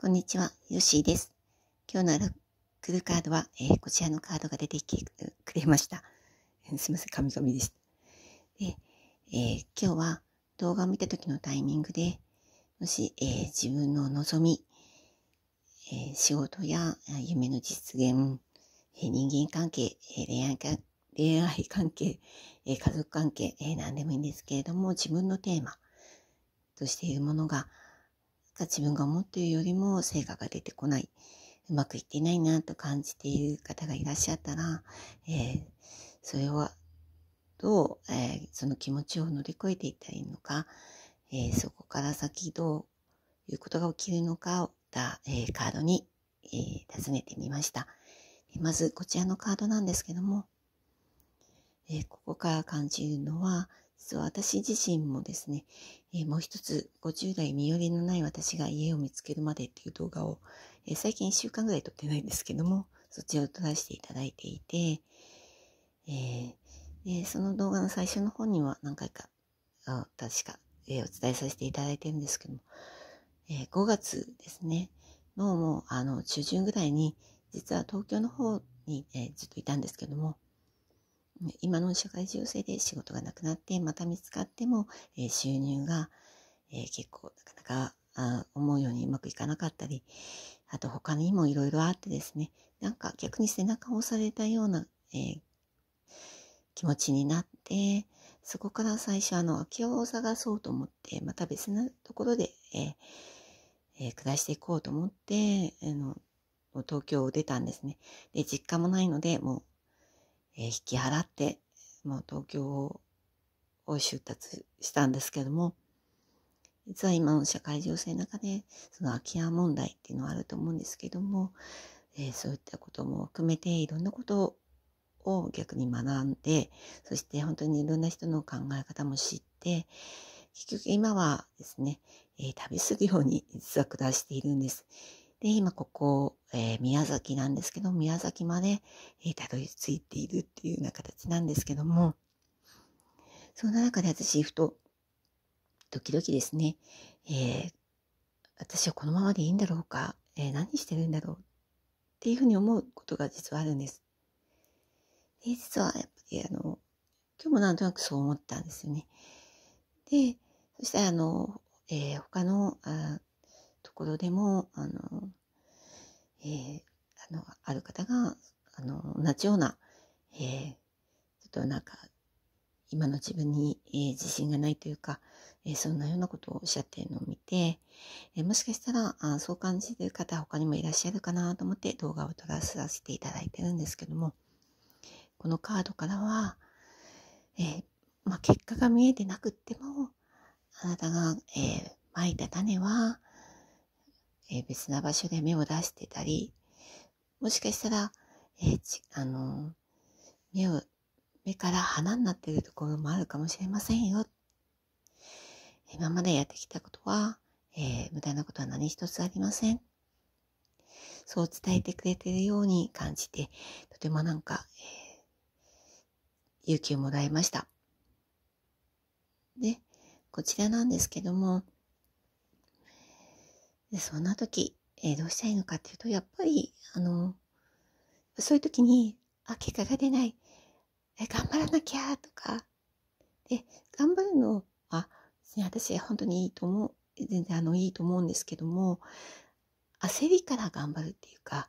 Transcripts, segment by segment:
こんにちは、ヨッシーです。今日のラクルカードは、えー、こちらのカードが出てきてくれました。すみません、神みです。で、えー、今日は動画を見た時のタイミングで、もし、えー、自分の望み、え仕事や夢の実現、え人間関係、え恋愛関係、恋愛関係、え家族関係、え何でもいいんですけれども、自分のテーマとしているものが、か自分が思っているよりも成果が出てこない、うまくいっていないなと感じている方がいらっしゃったら、えー、それはどう、えー、その気持ちを乗り越えていったらいいのか、えー、そこから先どういうことが起きるのかをた、えー、カードに、えー、尋ねてみました。まずこちらのカードなんですけども、えー、ここから感じるのは、実は私自身もですね、えもう一つ、50代身寄りのない私が家を見つけるまでっていう動画を、え最近1週間ぐらい撮ってないんですけども、そちらを撮らせていただいていて、えー、でその動画の最初の方には何回か、あ確か、えー、お伝えさせていただいてるんですけども、えー、5月ですね、のもう、あの、中旬ぐらいに、実は東京の方に、えー、ずっといたんですけども、今の社会情勢で仕事がなくなってまた見つかっても、え収入が、え結構なかなかあ思うようにうまくいかなかったりあと他にもいろいろあってですねなんか逆に背中を押されたような、え気持ちになってそこから最初あの空き家を探そうと思ってまた別なところで、ええ暮らしていこうと思って、あの東京を出たんですねで実家もないのでもうえ引き払ってもう東京を出立したんですけども実は今の社会情勢の中でその空き家問題っていうのはあると思うんですけども、えそういったことも含めていろんなことを逆に学んでそして本当にいろんな人の考え方も知って結局今はですね、え旅するように実は下しているんです。で、今ここ、えー、宮崎なんですけど、宮崎まで、えー、たどり着いているっていうような形なんですけども、そんな中で私、ふと、時々ですね、えー、私はこのままでいいんだろうか、え何してるんだろうっていうふうに思うことが実はあるんです。で、実はやっぱりあの、今日もなんとなくそう思ったんですよね。で、そしたらあの、え他のあころでも、あの、えー、あの、ある方が、あの、同じような、えー、ちょっとなんか、今の自分に、えー、自信がないというか、えー、そんなようなことをおっしゃっているのを見て、えー、もしかしたらあそう感じている方他にもいらっしゃるかなと思って動画を撮らさせていただいてるんですけどもこのカードからは、えまあ、結果が見えてなくってもあなたが、えー、まいた種はえ別な場所で芽を出してたり、もしかしたら、えちあの目を、目から花になっているところもあるかもしれませんよ。今までやってきたことは、えー、無駄なことは何一つありません。そう伝えてくれているように感じて、とてもなんか、えー、勇気をもらいました。で、こちらなんですけども、で、そんな時、えー、どうしたらいいのかっていうと、やっぱり、あの、そういう時に、あ、結果が出ない。え、頑張らなきゃとか。で、頑張るの、あ、私、本当にいいと思う。全然、あの、いいと思うんですけども、焦りから頑張るっていうか、あ、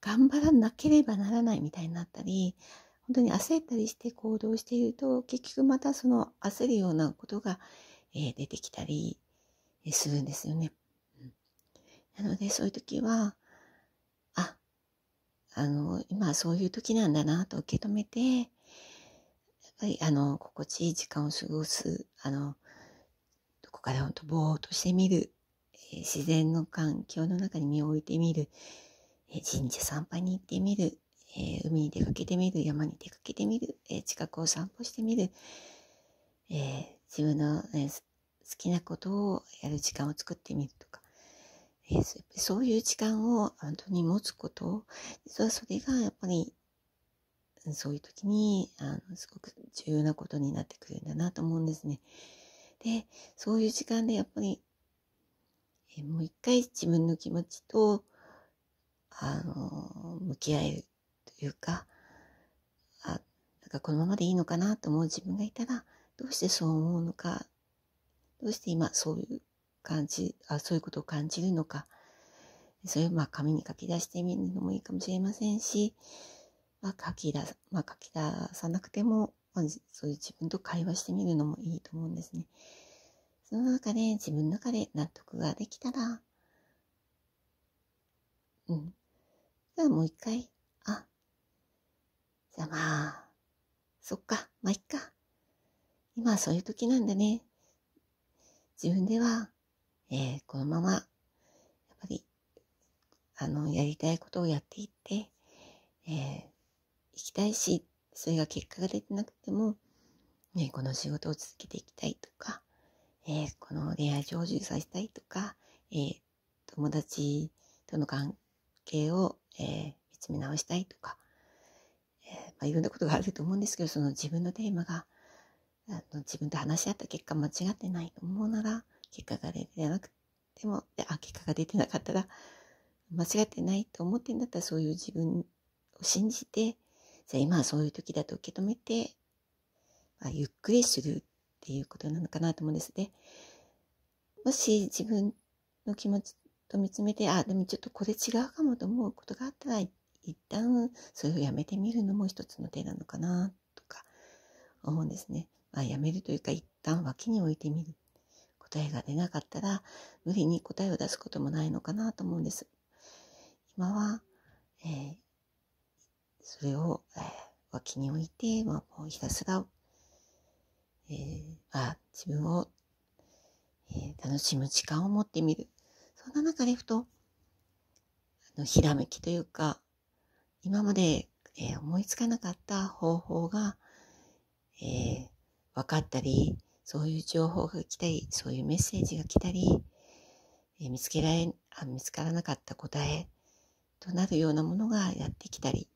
頑張らなければならないみたいになったり、本当に焦ったりして行動していると、結局またその焦るようなことが、えー、出てきたりするんですよね。なので、そういう時は、あ、あの、今そういう時なんだなと受け止めて、やっぱり、あの、心地いい時間を過ごす、あの、どこかでほんとぼーっとしてみる、えー、自然の環境の中に身を置いてみる、えー、神社参拝に行ってみる、えー、海に出かけてみる、山に出かけてみる、え近くを散歩してみる、え自分の、ね、好きなことをやる時間を作ってみるとか、えそういう時間を本当に持つこと、実はそれがやっぱり、そういう時に、あの、すごく重要なことになってくるんだなと思うんですね。で、そういう時間でやっぱり、えもう一回自分の気持ちと、あの、向き合えるというか、あ、なんかこのままでいいのかなと思う自分がいたら、どうしてそう思うのか、どうして今そういう感じあそういうことを感じるのかそれをまあ紙に書き出してみるのもいいかもしれませんし、まあ、書き出まあ、書き出さなくても、まあ、そういう自分と会話してみるのもいいと思うんですね。その中で自分の中で納得ができたら、うん。じゃあもう一回、あ、じゃあまあ、そっか、まあいっか。今はそういう時なんだね。自分ではえー、このまま、やっぱり、あの、やりたいことをやっていって、えー、行きたいし、それが結果が出てなくても、ね、この仕事を続けていきたいとか、えー、この恋愛成就させたいとか、えー、友達との関係を、えー、見つめ直したいとか、えまあ、いろんなことがあると思うんですけど、その自分のテーマが、あの自分と話し合った結果間違ってないと思うなら、結果が出てなくても、あ、結果が出てなかったら、間違ってないと思ってんだったらそういう自分を信じて、じゃあ今はそういう時だと受け止めて、まあ、ゆっくりするっていうことなのかなと思うんですで、ね、もし自分の気持ちと見つめて、あ、でもちょっとこれ違うかもと思うことがあったら、一旦それをやめてみるのも一つの手なのかなとか思うんですね。まあ、やめるというか一旦脇に置いてみる。答えが出なかったら無理に答えを出すこともないのかなと思うんです。今は、えー、それを、えー、脇に置いて、まあ、もうひたすら、えー、まあ、自分を、えー、楽しむ時間を持ってみる。そんな中でふと、あのひらめきというか、今まで、えー、思いつかなかった方法が、えー、分かったり、そういう情報が来たり、そういうメッセージが来たり、えー、見つけられあ、見つからなかった答えとなるようなものがやってきたり、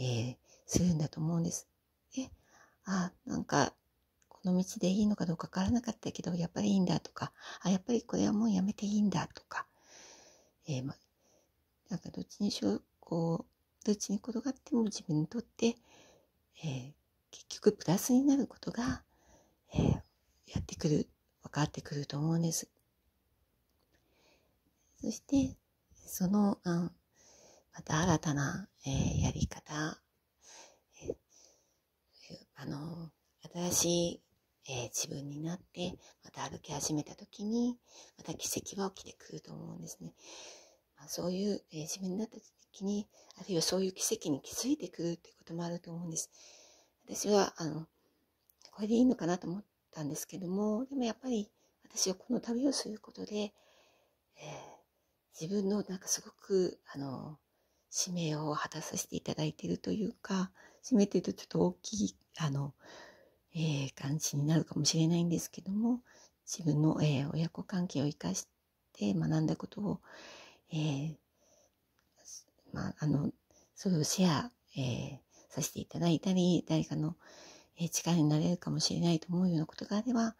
えー、するんだと思うんです。で、あ、なんか、この道でいいのかどうかわからなかったけど、やっぱりいいんだとか、あ、やっぱりこれはもうやめていいんだとか、えー、ま、なんかどっちにしろ、こう、どっちに転がっても自分にとって、えー、結局プラスになることがえー、やってくる、分かってくると思うんです。そして、その、あまた新たな、えー、やり方、えー、あの、新しい、えー、自分になって、また歩き始めた時に、また奇跡は起きてくると思うんですね。まあ、そういう、えー、自分になった時に、あるいはそういう奇跡に気づいてくるってこともあると思うんです。私は、あの、これでいいのかなと思ったんですけどもでもやっぱり私はこの旅をすることで、えー、自分のなんかすごくあの使命を果たさせていただいているというか使命というとちょっと大きいあの、えー、感じになるかもしれないんですけども自分の、えー、親子関係を生かして学んだことを、えーまあ、あのそれをシェア、えー、させていただいたり誰かの、え力になれるかもしれないと思うようなことがあれば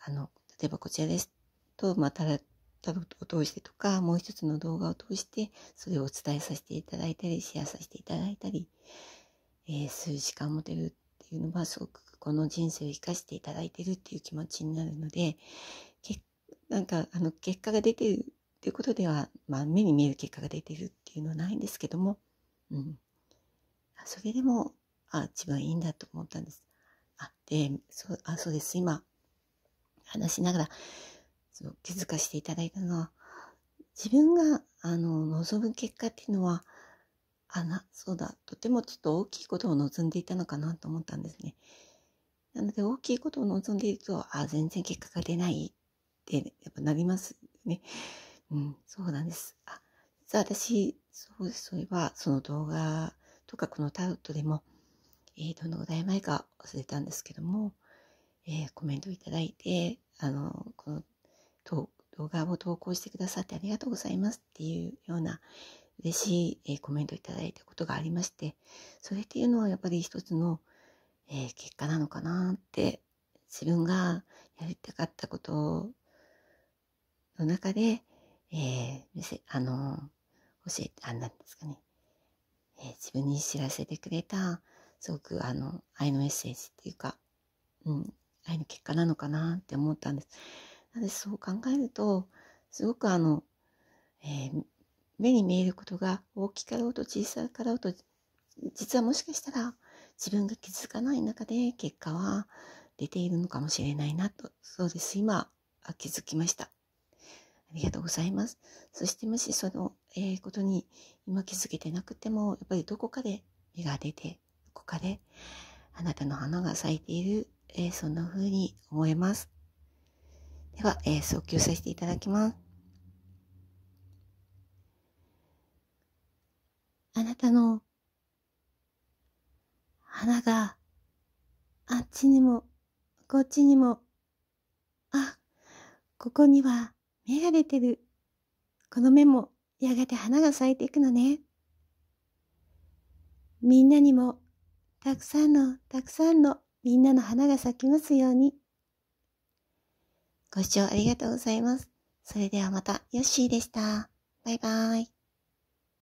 あの例えばこちらですと、まあ、タラタロットを通してとかもう一つの動画を通してそれをお伝えさせていただいたりシェアさせていただいたり、えー、時間持てるっていうのはすごくこの人生を生かしていただいてるっていう気持ちになるのでけなんかあの結果が出てるっていうことでは、まあ、目に見える結果が出てるっていうのはないんですけども、うん、それでもあ、自分いいんだと思ったんです。あ、で、そう、あ、そうです。今、話しながら、そう気づかせていただいたのは、自分が、あの、望む結果っていうのは、あな、そうだ、とてもちょっと大きいことを望んでいたのかなと思ったんですね。なので、大きいことを望んでいると、あ、全然結果が出ないって、やっぱなりますね。うん、そうなんです。あ、実は私、そう、そういえば、その動画とか、このタウトでも、えー、どのぐらい前か忘れたんですけども、えー、コメントいただいて、あの、この動画を投稿してくださってありがとうございますっていうような嬉しい、えー、コメントいただいたことがありまして、それっていうのはやっぱり一つの、え結果なのかなって、自分がやりたかったことの中で、えー、あの、教えて、あ、なんですかね、えー、自分に知らせてくれた、すごくあの愛のメッセージっていうか、うん、愛の結果なのかなって思ったんです。なのでそう考えるとすごくあの、えー、目に見えることが大きかろうと小さかろうと実はもしかしたら自分が気づかない中で結果は出ているのかもしれないなとそうです今あ気づきました。ありがとうございます。そしてもしその、えー、ことに今気づけてなくても、やっぱりどこかで芽が出てこかであなたの花が咲いている、えー、そんな風に思えます。では、えー、訴求させていただきます。あなたの花があっちにもこっちにもあここには芽が出てるこの芽もやがて花が咲いていくのねみんなにもたくさんのたくさんのみんなの花が咲きますように。ご視聴ありがとうございます。それではまた、ヨッシーでした。バイバーイ。